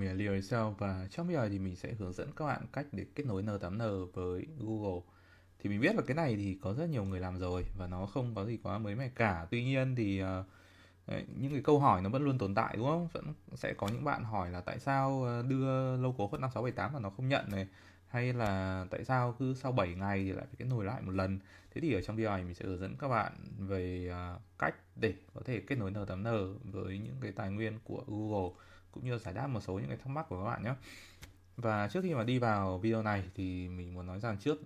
Mình là Leo Excel và trong video này thì mình sẽ hướng dẫn các bạn cách để kết nối N8N với Google Thì mình biết là cái này thì có rất nhiều người làm rồi và nó không có gì quá mới mẻ cả Tuy nhiên thì uh, những cái câu hỏi nó vẫn luôn tồn tại đúng không? Vẫn sẽ có những bạn hỏi là tại sao ờ, đưa lâu cố 5678 mà nó không nhận này Hay là tại sao cứ sau 7 ngày thì lại phải kết nối lại một lần Thế thì ở trong video này mình sẽ hướng dẫn các bạn về uh, cách để có thể kết nối N8N với những cái tài nguyên của Google cũng như giải đáp một số những cái thắc mắc của các bạn nhé và trước khi mà đi vào video này thì mình muốn nói rằng trước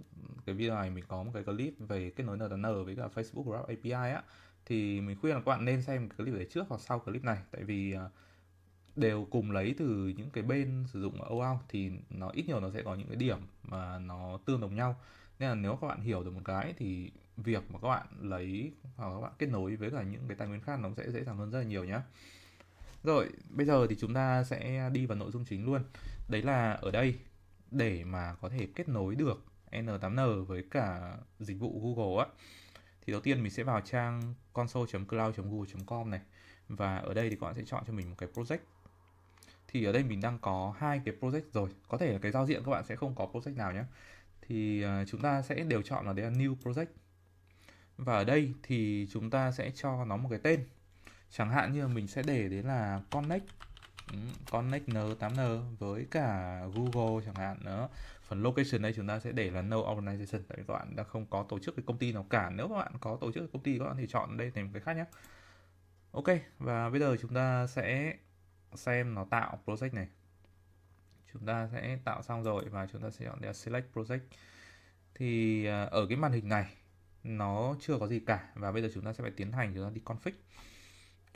cái video này mình có một cái clip về kết nối NTN với cả Facebook Graph API á thì mình khuyên là các bạn nên xem cái clip đấy trước hoặc sau clip này tại vì à, đều cùng lấy từ những cái bên sử dụng ở OAuth thì nó ít nhiều nó sẽ có những cái điểm mà nó tương đồng nhau nên là nếu các bạn hiểu được một cái thì việc mà các bạn lấy hoặc các bạn kết nối với cả những cái tài nguyên khác nó sẽ dễ dàng hơn rất là nhiều nhé rồi, bây giờ thì chúng ta sẽ đi vào nội dung chính luôn. Đấy là ở đây để mà có thể kết nối được N8N với cả dịch vụ Google á thì đầu tiên mình sẽ vào trang console.cloud.google.com này và ở đây thì các bạn sẽ chọn cho mình một cái project thì ở đây mình đang có hai cái project rồi có thể là cái giao diện các bạn sẽ không có project nào nhé thì à, chúng ta sẽ đều chọn là đấy là new project và ở đây thì chúng ta sẽ cho nó một cái tên chẳng hạn như mình sẽ để đấy là connect ừ, connect n8n với cả Google chẳng hạn nữa phần location đây chúng ta sẽ để là no organization tại vì các bạn đã không có tổ chức cái công ty nào cả nếu các bạn có tổ chức cái công ty các bạn thì chọn đây thành cái khác nhé ok và bây giờ chúng ta sẽ xem nó tạo project này chúng ta sẽ tạo xong rồi và chúng ta sẽ chọn là select project thì à, ở cái màn hình này nó chưa có gì cả và bây giờ chúng ta sẽ phải tiến hành chúng ta đi config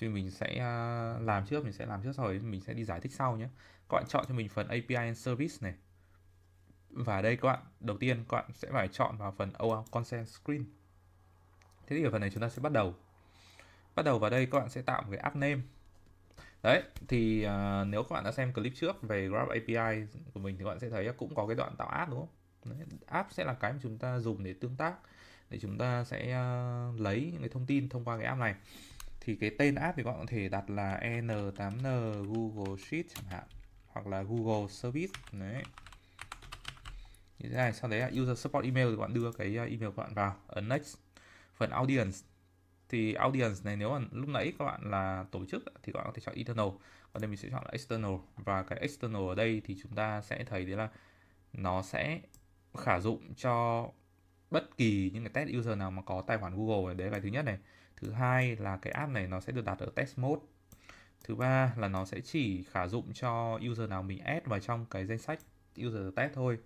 thì mình sẽ à, làm trước mình sẽ làm trước sau đấy mình sẽ đi giải thích sau nhé các bạn chọn cho mình phần API and Service này và đây các bạn đầu tiên các bạn sẽ phải chọn vào phần OAuth Consent Screen thế thì ở phần này chúng ta sẽ bắt đầu bắt đầu vào đây các bạn sẽ tạo một cái app name đấy thì uh, nếu các bạn đã xem clip trước về Grab API của mình thì các bạn sẽ thấy cũng có cái đoạn tạo app đúng không đấy, app sẽ là cái mà chúng ta dùng để tương tác để chúng ta sẽ uh, lấy những cái thông tin thông qua cái app này thì cái tên app thì các bạn có thể đặt là n8n google sheet chẳng hạn hoặc là google service đấy như thế này sau đấy là user support email thì bạn đưa cái à, email của bạn vào ở next phần audience thì audience này nếu mà lúc nãy các bạn là tổ chức thì các bạn có thể chọn internal còn đây mình sẽ chọn là external và cái external ở đây thì chúng ta sẽ thấy đấy là nó sẽ khả dụng cho bất kỳ những cái test user nào mà có tài khoản Google này đấy là thứ nhất này thứ hai là cái app này nó sẽ được đặt ở test mode thứ ba là nó sẽ chỉ khả dụng cho user nào mình add vào trong cái danh sách user test thôi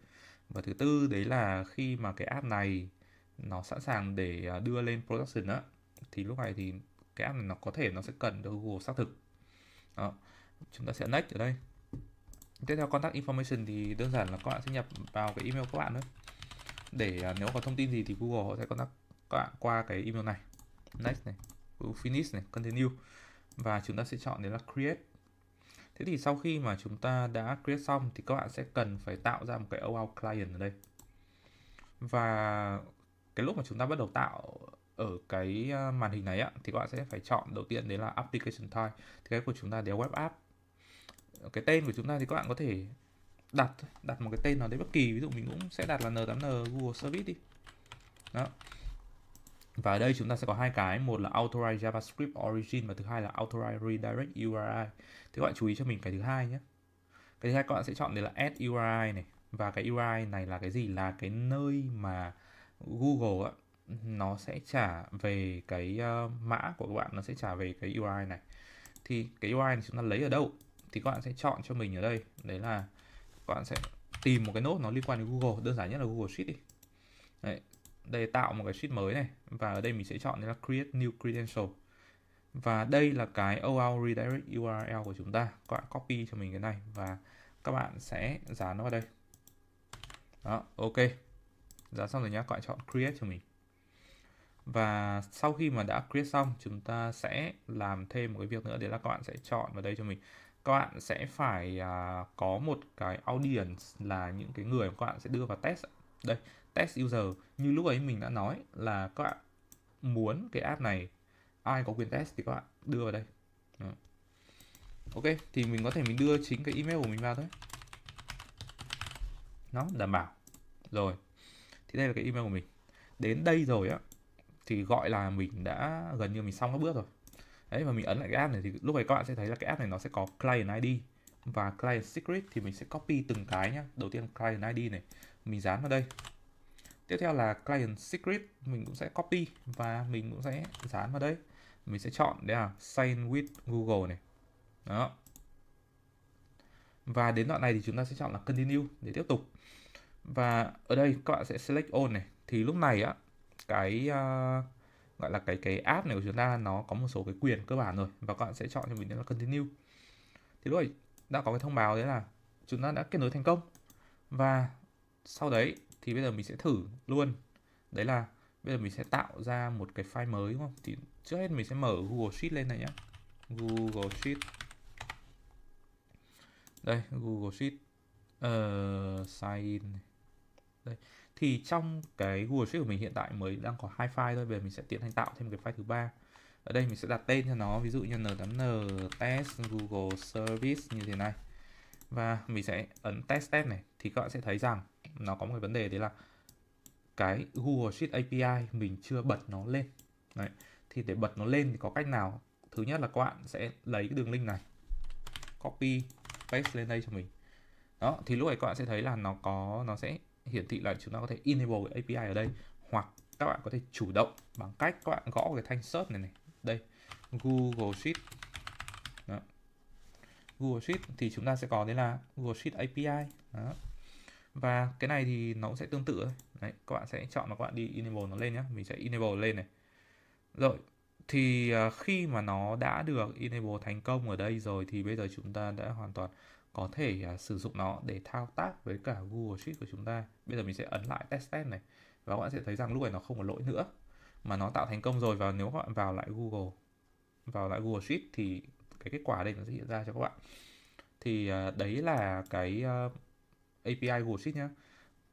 và thứ tư đấy là khi mà cái app này nó sẵn sàng để à, đưa lên production á thì lúc này thì cái app này nó có thể nó sẽ cần được Google xác thực đó. chúng ta sẽ next ở đây tiếp theo contact information thì đơn giản là các bạn sẽ nhập vào cái email của các bạn thôi để à, nếu có thông tin gì thì Google họ sẽ contact các bạn qua cái email này next này finish này continue và chúng ta sẽ chọn đấy là create thế thì sau khi mà chúng ta đã create xong thì các bạn sẽ cần phải tạo ra một cái OAuth client ở đây và cái lúc mà chúng ta bắt đầu tạo ở cái à, màn hình này á, thì các bạn sẽ phải chọn đầu tiên đấy là application type thì cái của chúng ta đấy web app cái tên của chúng ta thì các bạn có thể đặt đặt một cái tên nào đấy bất kỳ ví dụ mình cũng sẽ đặt là n8n google service đi đó và ở đây chúng ta sẽ có hai cái, một là authorize JavaScript origin và thứ hai là authorize redirect URI. Thì các bạn chú ý cho mình cái thứ hai nhé. Cái thứ hai các bạn sẽ chọn đấy là add URI này và cái URI này là cái gì? Là cái nơi mà Google á nó sẽ trả về cái uh, mã của các bạn nó sẽ trả về cái URI này. Thì cái URI này chúng ta lấy ở đâu? Thì các bạn sẽ chọn cho mình ở đây, đấy là bạn sẽ tìm một cái nốt nó liên quan đến Google đơn giản nhất là Google Sheet đi Đấy, đây tạo một cái sheet mới này và ở đây mình sẽ chọn là create new credential và đây là cái OAuth redirect URL của chúng ta các bạn copy cho mình cái này và các bạn sẽ dán nó vào đây đó ok dán xong rồi nhá các bạn chọn create cho mình và sau khi mà đã create xong chúng ta sẽ làm thêm một cái việc nữa để là các bạn sẽ chọn vào đây cho mình các bạn sẽ phải à, có một cái audience là những cái người mà các bạn sẽ đưa vào test đây test user như lúc ấy mình đã nói là các bạn muốn cái app này ai có quyền test thì các bạn đưa vào đây Đó. ok thì mình có thể mình đưa chính cái email của mình vào thôi nó đảm bảo rồi thì đây là cái email của mình đến đây rồi á thì gọi là mình đã gần như mình xong các bước rồi đấy và mình ấn lại cái app này thì lúc này các bạn sẽ thấy là cái app này nó sẽ có client ID và client secret thì mình sẽ copy từng cái nhá đầu tiên client ID này mình dán vào đây tiếp theo là client secret mình cũng sẽ copy và mình cũng sẽ dán vào đây mình sẽ chọn đây là sign with google này đó và đến đoạn này thì chúng ta sẽ chọn là continue để tiếp tục và ở đây các bạn sẽ select all này thì lúc này á cái uh, gọi là cái cái app này của chúng ta nó có một số cái quyền cơ bản rồi và các bạn sẽ chọn cho mình là continue thì lúc này đã có cái thông báo đấy là chúng ta đã kết nối thành công và sau đấy thì bây giờ mình sẽ thử luôn đấy là bây giờ mình sẽ tạo ra một cái file mới đúng không thì trước hết mình sẽ mở Google Sheet lên này nhé Google Sheet đây Google Sheet uh, sign đây thì trong cái Google Sheet của mình hiện tại mới đang có hai file thôi bây giờ mình sẽ tiến hành tạo thêm cái file thứ ba ở đây mình sẽ đặt tên cho nó ví dụ như n8n test Google Service như thế này và mình sẽ ấn test test này thì các bạn sẽ thấy rằng nó có một cái vấn đề đấy là cái Google Sheet API mình chưa bật nó lên đấy. thì để bật nó lên thì có cách nào thứ nhất là các bạn sẽ lấy cái đường link này copy paste lên đây cho mình đó thì lúc này các bạn sẽ thấy là nó có nó sẽ hiển thị là chúng ta có thể enable cái API ở đây hoặc các bạn có thể chủ động bằng cách các bạn gõ cái thanh search này này đây Google Sheet Đó. Google Sheet thì chúng ta sẽ có đấy là Google Sheet API Đó. và cái này thì nó cũng sẽ tương tự đấy các bạn sẽ chọn mà các bạn đi enable nó lên nhé mình sẽ enable lên này rồi thì à, khi mà nó đã được enable thành công ở đây rồi thì bây giờ chúng ta đã hoàn toàn có thể à, sử dụng nó để thao tác với cả Google Sheet của chúng ta. Bây giờ mình sẽ ấn lại test test này và các bạn sẽ thấy rằng lúc này nó không có lỗi nữa mà nó tạo thành công rồi và nếu các bạn vào lại Google vào lại Google Sheet thì cái kết quả đây nó sẽ hiện ra cho các bạn. Thì à, đấy là cái à, API Google Sheet nhé.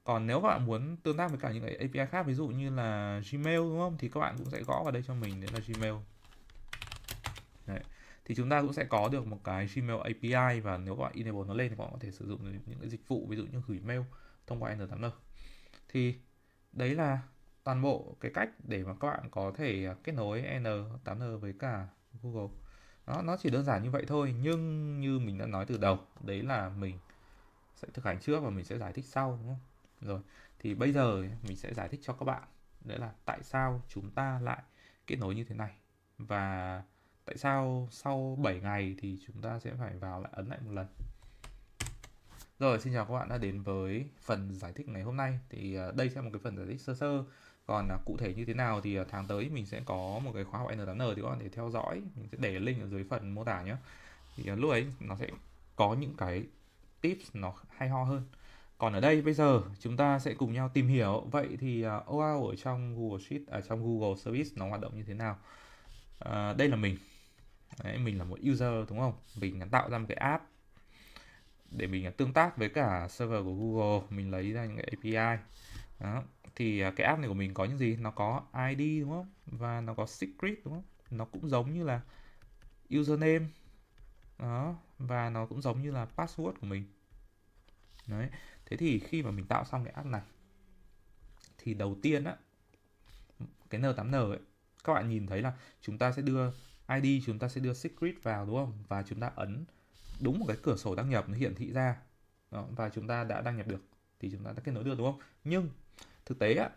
Còn nếu các bạn muốn tương tác với cả những cái API khác ví dụ như là Gmail đúng không thì các bạn cũng sẽ gõ vào đây cho mình đấy là Gmail thì chúng ta cũng sẽ có được một cái Gmail API và nếu các bạn enable nó lên thì các bạn có thể sử dụng những cái dịch vụ ví dụ như gửi mail thông qua N8N thì đấy là toàn bộ cái cách để mà các bạn có thể à, kết nối N8N với cả Google đó, nó chỉ đơn giản như vậy thôi nhưng như mình đã nói từ đầu đấy là mình sẽ thực hành trước và mình sẽ giải thích sau đúng không? rồi thì bây giờ mình sẽ giải thích cho các bạn đấy là tại sao chúng ta lại kết nối như thế này và tại sao sau 7 ngày thì chúng ta sẽ phải vào lại ấn lại một lần rồi xin chào các bạn đã đến với phần giải thích ngày hôm nay thì à, đây sẽ là một cái phần giải thích sơ sơ còn à, cụ thể như thế nào thì à, tháng tới mình sẽ có một cái khóa học N8N thì các bạn để theo dõi mình sẽ để link ở dưới phần mô tả nhé thì lúc ấy nó sẽ có những cái tips nó hay ho hơn còn ở đây bây giờ chúng ta sẽ cùng nhau tìm hiểu vậy thì OAU ở trong Google Sheet ở trong Google Service nó hoạt động như thế nào à, đây là mình Đấy, mình là một user đúng không mình tạo ra một cái app để mình à, tương tác với cả server của Google mình lấy ra những cái API đó. thì à, cái app này của mình có những gì nó có ID đúng không và nó có secret đúng không nó cũng giống như là username đó và nó cũng giống như là password của mình đấy thế thì khi mà mình tạo xong cái app này thì đầu tiên á cái N8N ấy các bạn nhìn thấy là chúng ta sẽ đưa ID chúng ta sẽ đưa secret vào đúng không? Và chúng ta ấn đúng một cái cửa sổ đăng nhập nó hiển thị ra. Đó, và chúng ta đã đăng nhập được thì chúng ta đã kết nối được đúng không? Nhưng thực tế á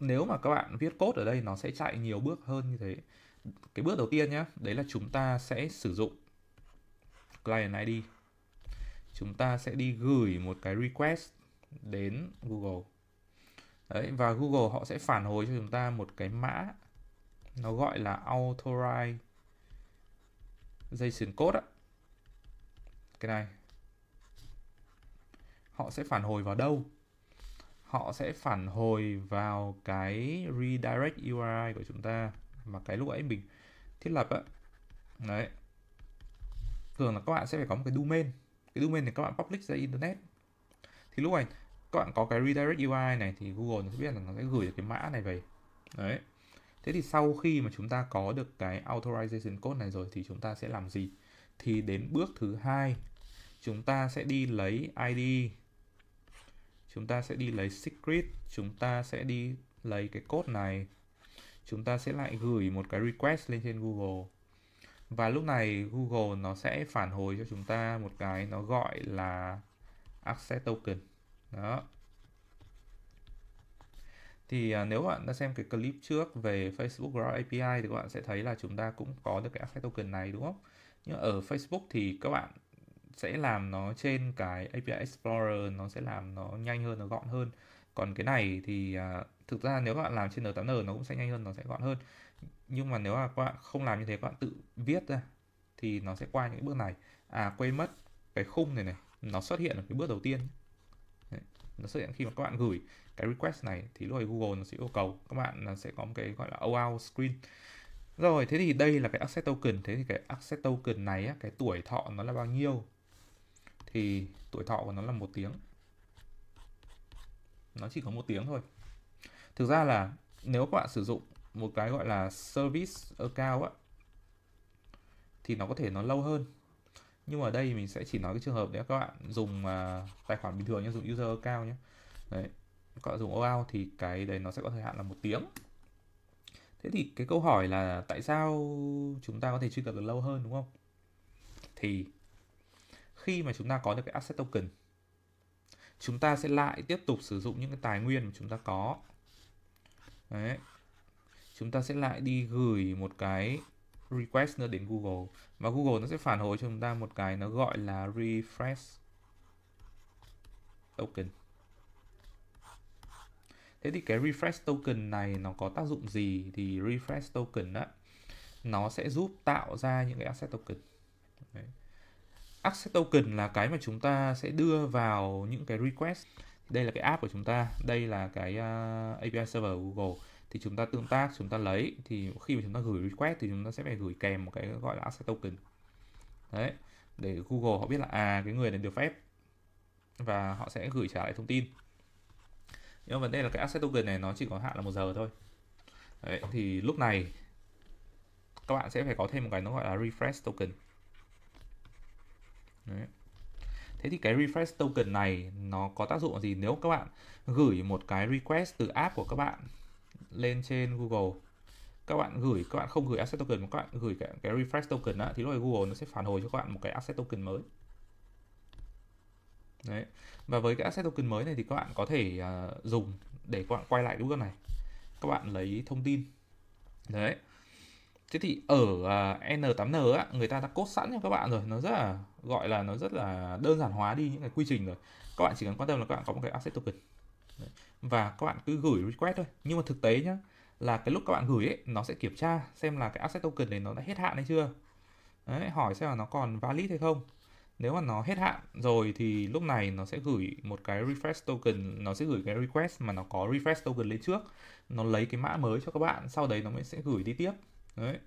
nếu mà các bạn viết code ở đây nó sẽ chạy nhiều bước hơn như thế. Cái bước đầu tiên nhá, đấy là chúng ta sẽ sử dụng client ID. Chúng ta sẽ đi gửi một cái request đến Google. Đấy, và Google họ sẽ phản hồi cho chúng ta một cái mã nó gọi là authorization code á cái này họ sẽ phản hồi vào đâu họ sẽ phản hồi vào cái redirect URI của chúng ta mà cái lúc ấy mình thiết lập á đấy thường là các bạn sẽ phải có một cái domain cái domain này các bạn public ra internet thì lúc này các bạn có cái redirect URI này thì Google nó sẽ biết là nó sẽ gửi cái mã này về đấy Thế thì sau khi mà chúng ta có được cái authorization code này rồi thì chúng ta sẽ làm gì? Thì đến bước thứ hai chúng ta sẽ đi lấy ID chúng ta sẽ đi lấy secret chúng ta sẽ đi lấy cái code này chúng ta sẽ lại gửi một cái request lên trên Google và lúc này Google nó sẽ phản hồi cho chúng ta một cái nó gọi là access token đó thì à, nếu bạn đã xem cái clip trước về Facebook Graph API thì các bạn sẽ thấy là chúng ta cũng có được cái Affect Token này đúng không? Nhưng ở Facebook thì các bạn sẽ làm nó trên cái API Explorer nó sẽ làm nó nhanh hơn nó gọn hơn còn cái này thì à, thực ra nếu các bạn làm trên N8N nó cũng sẽ nhanh hơn nó sẽ gọn hơn nhưng mà nếu mà các bạn không làm như thế các bạn tự viết ra thì nó sẽ qua những bước này à quên mất cái khung này này nó xuất hiện ở cái bước đầu tiên Đấy nó xuất hiện khi mà các bạn gửi cái request này thì lúc này Google nó sẽ yêu cầu các bạn sẽ có một cái gọi là OAuth screen rồi thế thì đây là cái access token thế thì cái access token này cái tuổi thọ nó là bao nhiêu thì tuổi thọ của nó là một tiếng nó chỉ có một tiếng thôi thực ra là nếu các bạn sử dụng một cái gọi là service account á, thì nó có thể nó lâu hơn nhưng mà ở đây mình sẽ chỉ nói cái trường hợp đấy các bạn dùng uh, tài khoản bình thường nhé dùng user account nhé đấy các bạn dùng OAuth thì cái đấy nó sẽ có thời hạn là một tiếng thế thì cái câu hỏi là tại sao chúng ta có thể truy cập được lâu hơn đúng không thì khi mà chúng ta có được cái asset token chúng ta sẽ lại tiếp tục sử dụng những cái tài nguyên mà chúng ta có đấy chúng ta sẽ lại đi gửi một cái request nữa đến Google và Google nó sẽ phản hồi cho chúng ta một cái nó gọi là refresh token thế thì cái refresh token này nó có tác dụng gì thì refresh token đó nó sẽ giúp tạo ra những cái asset token Đấy. asset token là cái mà chúng ta sẽ đưa vào những cái request đây là cái app của chúng ta đây là cái uh, à, API server của Google thì chúng ta tương tác chúng ta lấy thì khi mà chúng ta gửi request thì chúng ta sẽ phải gửi kèm một cái gọi là asset token đấy để Google họ biết là à cái người này được phép và họ sẽ gửi trả lại thông tin nhưng mà vấn đề là cái asset token này nó chỉ có hạn là một giờ thôi đấy, thì lúc này các bạn sẽ phải có thêm một cái nó gọi là refresh token đấy. thế thì cái refresh token này nó có tác dụng là gì nếu các bạn gửi một cái request từ app của các bạn lên trên Google các bạn gửi các bạn không gửi asset token mà các bạn gửi cái, cái refresh token á, thì lúc này Google nó sẽ phản hồi cho các bạn một cái asset token mới đấy và với cái asset token mới này thì các bạn có thể uh, dùng để các bạn quay lại bước này các bạn lấy thông tin đấy thế thì ở uh, à, N8N á, người ta đã cốt sẵn cho các bạn rồi nó rất là gọi là nó rất là đơn giản hóa đi những cái quy trình rồi các bạn chỉ cần quan tâm là các bạn có một cái asset token và các bạn cứ gửi request thôi nhưng mà thực tế nhá là cái lúc các bạn gửi ấy, nó sẽ kiểm tra xem là cái asset token này nó đã hết hạn hay chưa đấy, hỏi xem là nó còn valid hay không nếu mà nó hết hạn rồi thì lúc này nó sẽ gửi một cái refresh token nó sẽ gửi cái request mà nó có refresh token lên trước nó lấy cái mã mới cho các bạn sau đấy nó mới sẽ gửi đi tiếp đấy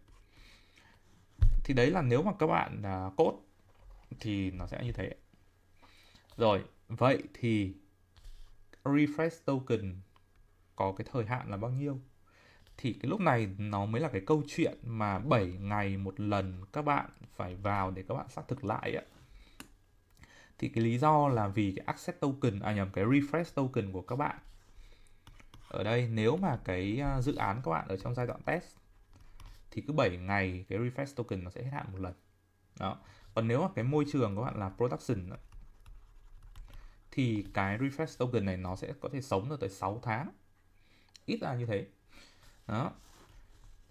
thì đấy là nếu mà các bạn à, thì nó sẽ như thế rồi vậy thì refresh token có cái thời hạn là bao nhiêu thì cái lúc này nó mới là cái câu chuyện mà 7 ngày một lần các bạn phải vào để các bạn xác thực lại ấy. Thì cái lý do là vì cái access token à nhầm cái refresh token của các bạn. Ở đây nếu mà cái à, dự án các bạn ở trong giai đoạn test thì cứ 7 ngày cái refresh token nó sẽ hết hạn một lần. Đó. Còn nếu mà cái môi trường các bạn là production thì cái refresh token này nó sẽ có thể sống được tới 6 tháng ít ra như thế đó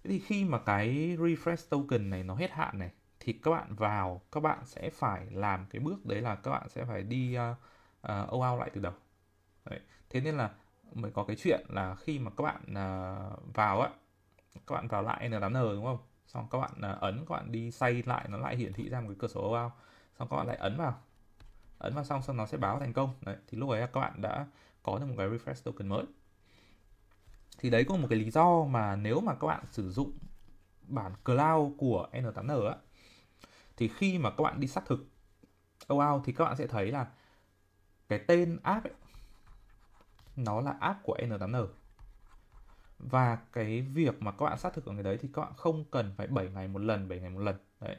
thì khi mà cái refresh token này nó hết hạn này thì các bạn vào các bạn sẽ phải làm cái bước đấy là các bạn sẽ phải đi uh, uh, out lại từ đầu đấy. thế nên là mới có cái chuyện là khi mà các bạn uh, vào á các bạn vào lại n8n đúng không xong các bạn uh, ấn các bạn đi xây lại nó lại hiển thị ra một cái cửa sổ out xong các bạn lại ấn vào ấn vào xong xong nó sẽ báo thành công đấy thì lúc ấy các bạn đã có được một cái refresh token mới thì đấy cũng một cái lý do mà nếu mà các bạn sử dụng bản cloud của N8N á, thì khi mà các bạn đi xác thực OAuth thì các bạn sẽ thấy là cái tên app ấy, nó là app của N8N và cái việc mà các bạn xác thực ở cái đấy thì các bạn không cần phải 7 ngày một lần 7 ngày một lần đấy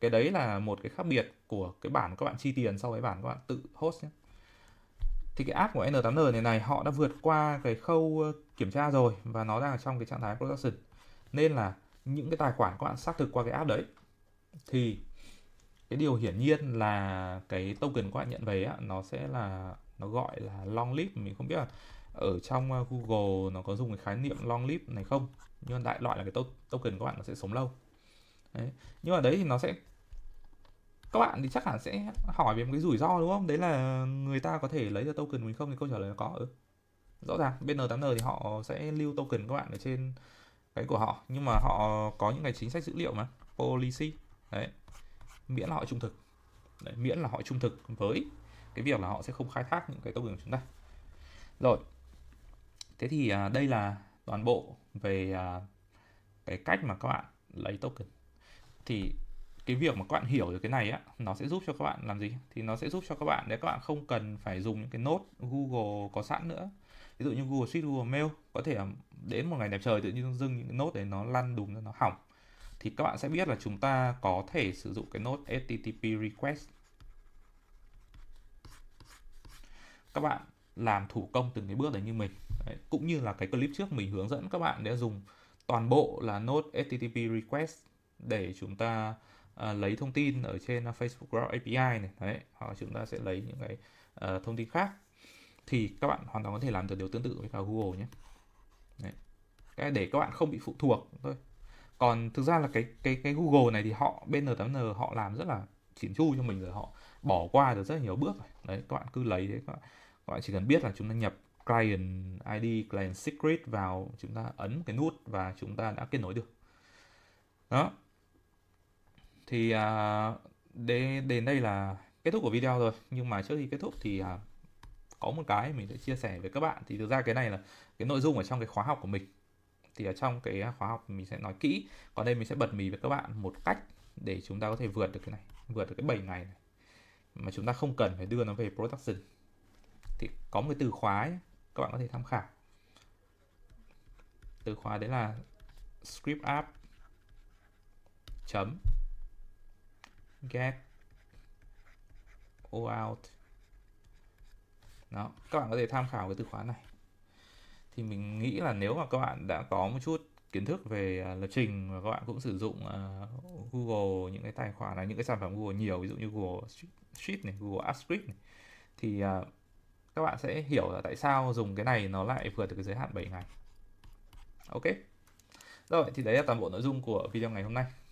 cái đấy là một cái khác biệt của cái bản các bạn chi tiền so với bản các bạn tự host nhé thì cái app của N8N này này họ đã vượt qua cái khâu kiểm tra rồi và nó đang ở trong cái trạng thái production nên là những cái tài khoản các bạn xác thực qua cái app đấy thì cái điều hiển nhiên là cái token các bạn nhận về á, nó sẽ là nó gọi là long list mình không biết là ở trong Google nó có dùng cái khái niệm long list này không nhưng đại loại là cái token các bạn nó sẽ sống lâu đấy. nhưng mà đấy thì nó sẽ các bạn thì chắc hẳn sẽ hỏi về một cái rủi ro đúng không đấy là người ta có thể lấy được token mình không thì câu trả lời là có ừ. rõ ràng bên n8n thì họ sẽ lưu token các bạn ở trên cái của họ nhưng mà họ có những cái chính sách dữ liệu mà policy đấy miễn là họ trung thực đấy, miễn là họ trung thực với cái việc là họ sẽ không khai thác những cái token của chúng ta rồi thế thì à, đây là toàn bộ về à, cái cách mà các bạn lấy token thì cái việc mà các bạn hiểu được cái này á nó sẽ giúp cho các bạn làm gì thì nó sẽ giúp cho các bạn để các bạn không cần phải dùng những cái nốt Google có sẵn nữa ví dụ như Google Sheet, Google Mail có thể đến một ngày đẹp trời tự nhiên dưng những cái nốt đấy nó lăn đùng ra nó hỏng thì các bạn sẽ biết là chúng ta có thể sử dụng cái nốt HTTP request các bạn làm thủ công từng cái bước đấy như mình đấy, cũng như là cái clip trước mình hướng dẫn các bạn để dùng toàn bộ là nốt HTTP request để chúng ta à, lấy thông tin ở trên Facebook Graph API này đấy hoặc là chúng ta sẽ lấy những cái à, thông tin khác thì các bạn hoàn toàn có thể làm được điều tương tự với cả Google nhé đấy. để các bạn không bị phụ thuộc thôi còn thực ra là cái cái cái Google này thì họ bên N8N họ làm rất là chỉn chu cho mình rồi họ bỏ qua được rất là nhiều bước đấy các bạn cứ lấy đấy các bạn, các bạn chỉ cần biết là chúng ta nhập client ID client secret vào chúng ta ấn cái nút và chúng ta đã kết nối được đó thì à, đến đến đây là kết thúc của video rồi nhưng mà trước khi kết thúc thì à, có một cái mình sẽ chia sẻ với các bạn thì thực ra cái này là cái nội dung ở trong cái khóa học của mình thì ở trong cái khóa học mình sẽ nói kỹ còn đây mình sẽ bật mí với các bạn một cách để chúng ta có thể vượt được cái này vượt được cái 7 ngày này mà chúng ta không cần phải đưa nó về production thì có một cái từ khóa ấy, các bạn có thể tham khảo từ khóa đấy là script app chấm get all out đó các bạn có thể tham khảo cái từ khóa này thì mình nghĩ là nếu mà các bạn đã có một chút kiến thức về à, lập trình và các bạn cũng sử dụng uh, Google những cái tài khoản là những cái sản phẩm Google nhiều ví dụ như Google Sheet này, Google Script này thì uh, các bạn sẽ hiểu là tại sao dùng cái này nó lại vượt được cái giới hạn 7 ngày. Ok. Rồi thì đấy là toàn bộ nội dung của video ngày hôm nay.